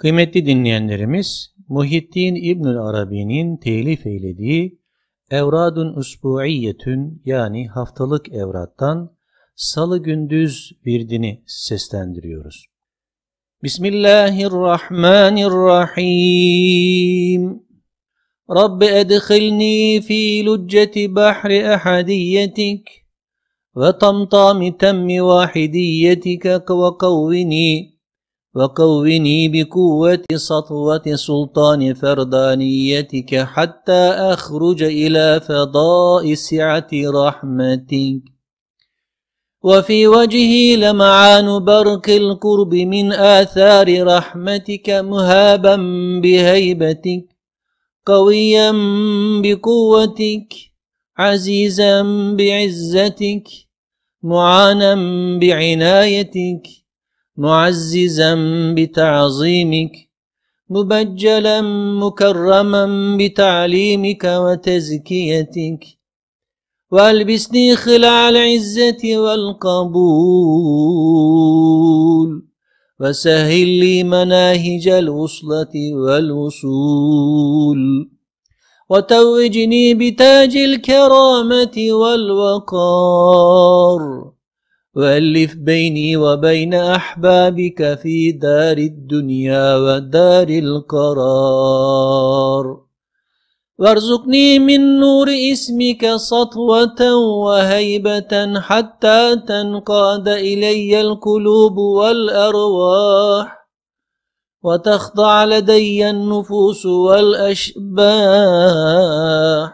Kıymetli dinleyenlerimiz, Muhittin İbnül Arabi'nin telif eylediği Evradun Usbu'iyyetün yani haftalık evrattan Salı gündüz virdini seslendiriyoruz. Bismillahirrahmanirrahim. Rabbi edhilni fi lücceti bahri ahadiyyetik ve tamtami temmi vahidiyyetik ve kavvini وقوني بقوة سطوة سلطان فردانيتك حتى أخرج إلى فضاء سعة رحمتك وفي وجهي لمعان برق القرب من آثار رحمتك مهابا بهيبتك قويا بقوتك عزيزا بعزتك معانا بعنايتك معززا بتعظيمك مبجلا مكرما بتعليمك وتزكيتك والبسني خلع العزة والقبول وسهل لي مناهج الوصلة والوصول وتوجني بتاج الكرامة والوقار وألف بيني وبين أحبابك في دار الدنيا ودار القرار وارزقني من نور اسمك سطوة وهيبة حتى تنقاد إلي القلوب والأرواح وتخضع لدي النفوس والأشباح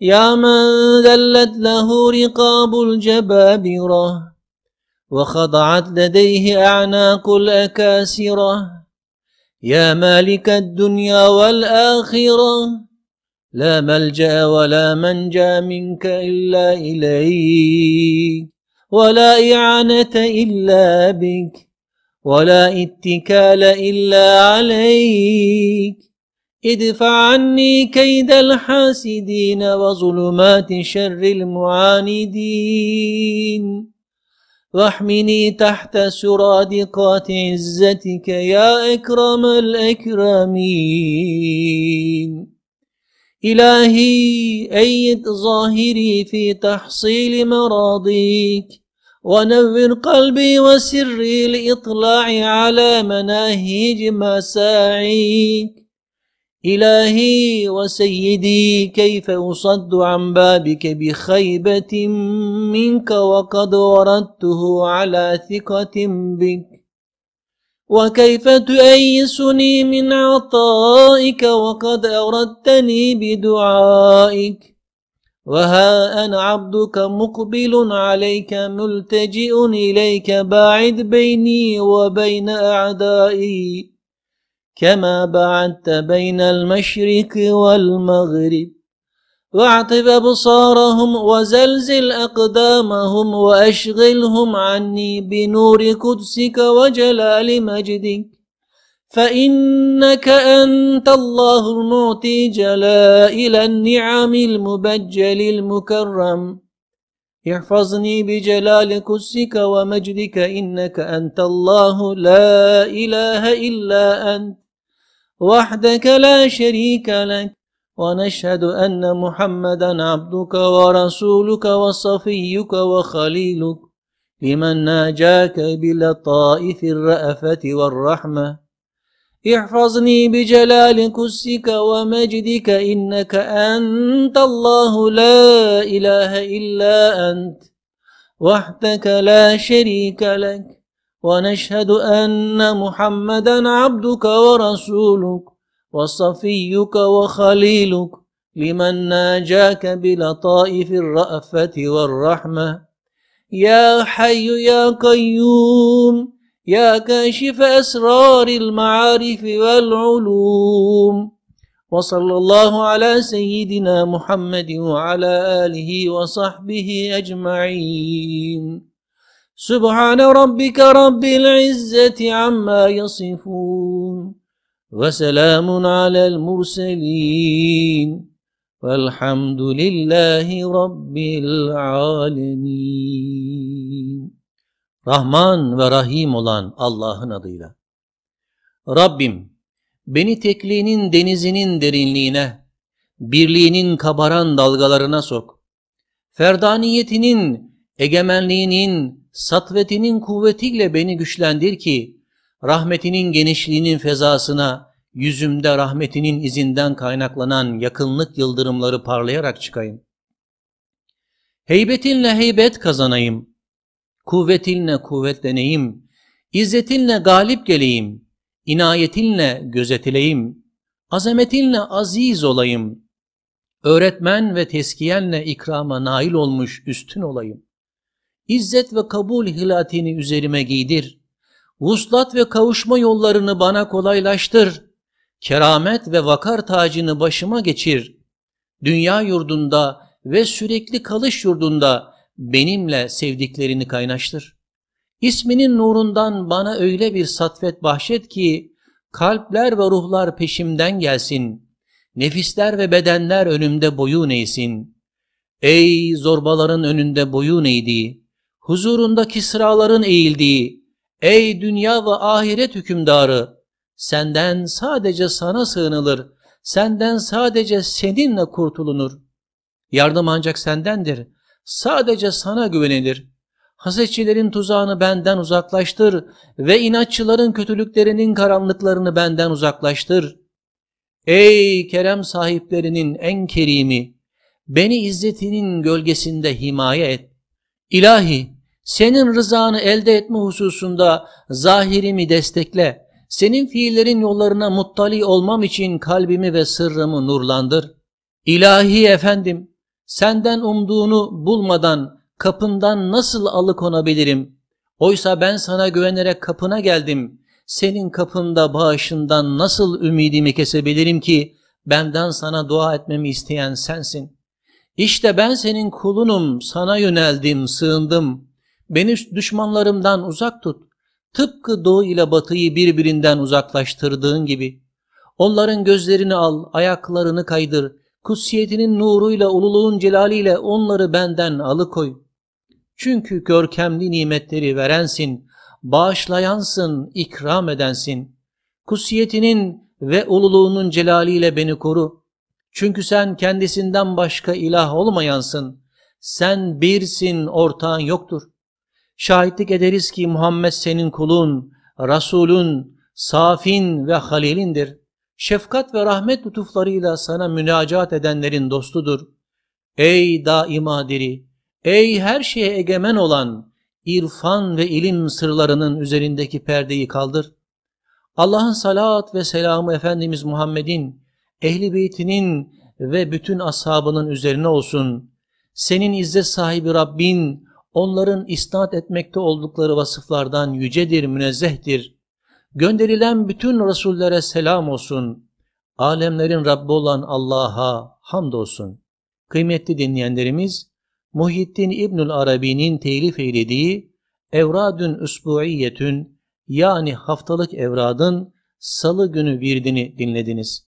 يا من ذلت له رقاب الجبابرة وخضعت لديه أعناق الأكاسرة يا مالك الدنيا والآخرة لا ملجأ ولا منجا منك إلا إليك ولا إعانة إلا بك ولا اتكال إلا عليك ادفع عني كيد الحاسدين وظلمات شر المعاندين واحمني تحت سرادقات عزتك يا إكرم الأكرمين إلهي أيد ظاهري في تحصيل مراضيك ونور قلبي وسري لإطلاع على مناهج مساعيك إلهي وسيدي كيف أصد عن بابك بخيبة منك وقد وردته على ثقة بك وكيف تؤيسني من عطائك وقد أوردتني بدعائك وها أنا عبدك مقبل عليك ملتجئ إليك باعد بيني وبين أعدائي كما بعدت بين المشرق والمغرب واعطب أبصارهم وزلزل أقدامهم وأشغلهم عني بنور قدسك وجلال مجدك فإنك أنت الله المعطي جلائل النعم المبجل المكرم احفظني بجلال قدسك ومجدك إنك أنت الله لا إله إلا أنت وحدك لا شريك لك ونشهد أن محمدا عبدك ورسولك وصفيك وخليلك لمن ناجاك بلطائف الرأفة والرحمة احفظني بجلال كسك ومجدك إنك أنت الله لا إله إلا أنت وحدك لا شريك لك ونشهد أن محمدا عبدك ورسولك وصفيك وخليلك لمن ناجاك بلطائف الرأفة والرحمة يا حي يا قيوم يا كاشف أسرار المعارف والعلوم وصلى الله على سيدنا محمد وعلى آله وصحبه أجمعين سبحان ربك رب العزة عما يصفون وسلام على المرسلين والحمد لله رب العالمين Rahman ve Rahim olan Allah'ın adıyla. Rabbim, beni tekliğinin denizinin derinliğine, birliğinin kabaran dalgalarına sok. Ferdaniyetinin egemenliğinin, satvetinin kuvvetiyle beni güçlendir ki, rahmetinin genişliğinin fezasına, yüzümde rahmetinin izinden kaynaklanan yakınlık yıldırımları parlayarak çıkayım. Heybetinle heybet kazanayım, kuvvetinle kuvvetleneyim, izzetinle galip geleyim, inayetinle gözetileyim, azametinle aziz olayım, öğretmen ve teskiyenle ikrama nail olmuş üstün olayım. İzzet ve kabul hilatini üzerime giydir. Vuslat ve kavuşma yollarını bana kolaylaştır. Keramet ve vakar tacını başıma geçir. Dünya yurdunda ve sürekli kalış yurdunda benimle sevdiklerini kaynaştır. İsminin nurundan bana öyle bir satvet bahşet ki, kalpler ve ruhlar peşimden gelsin, nefisler ve bedenler önümde boyun eğsin. Ey zorbaların önünde boyun eğdiği, huzurundaki sıraların eğildiği, ey dünya ve ahiret hükümdarı, senden sadece sana sığınılır, senden sadece seninle kurtulunur. Yardım ancak sendendir, sadece sana güvenilir. Hasetçilerin tuzağını benden uzaklaştır ve inatçıların kötülüklerinin karanlıklarını benden uzaklaştır. Ey kerem sahiplerinin en kerimi, beni izzetinin gölgesinde himaye et. İlahi senin rızanı elde etme hususunda zahirimi destekle. Senin fiillerin yollarına muttali olmam için kalbimi ve sırrımı nurlandır. İlahi efendim senden umduğunu bulmadan kapından nasıl alıkonabilirim? Oysa ben sana güvenerek kapına geldim. Senin kapında bağışından nasıl ümidimi kesebilirim ki benden sana dua etmemi isteyen sensin.'' İşte ben senin kulunum, sana yöneldim, sığındım. Beni düşmanlarımdan uzak tut. Tıpkı doğu ile batıyı birbirinden uzaklaştırdığın gibi. Onların gözlerini al, ayaklarını kaydır. Kutsiyetinin nuruyla, ululuğun celaliyle onları benden alıkoy. Çünkü görkemli nimetleri verensin, bağışlayansın, ikram edensin. Kutsiyetinin ve ululuğunun celaliyle beni koru.'' Çünkü sen kendisinden başka ilah olmayansın. Sen birsin, ortağın yoktur. Şahitlik ederiz ki Muhammed senin kulun, Resulün, safin ve halilindir. Şefkat ve rahmet lütuflarıyla sana münacat edenlerin dostudur. Ey daima diri, ey her şeye egemen olan, irfan ve ilim sırlarının üzerindeki perdeyi kaldır. Allah'ın salat ve selamı Efendimiz Muhammed'in, ehli beytinin ve bütün ashabının üzerine olsun. Senin izzet sahibi Rabbin, onların isnat etmekte oldukları vasıflardan yücedir, münezzehtir. Gönderilen bütün Resullere selam olsun. Alemlerin Rabbi olan Allah'a hamdolsun. Kıymetli dinleyenlerimiz, Muhyiddin İbnül Arabi'nin telif eylediği Evradün Üsbu'iyetün, yani haftalık evradın salı günü virdini dinlediniz.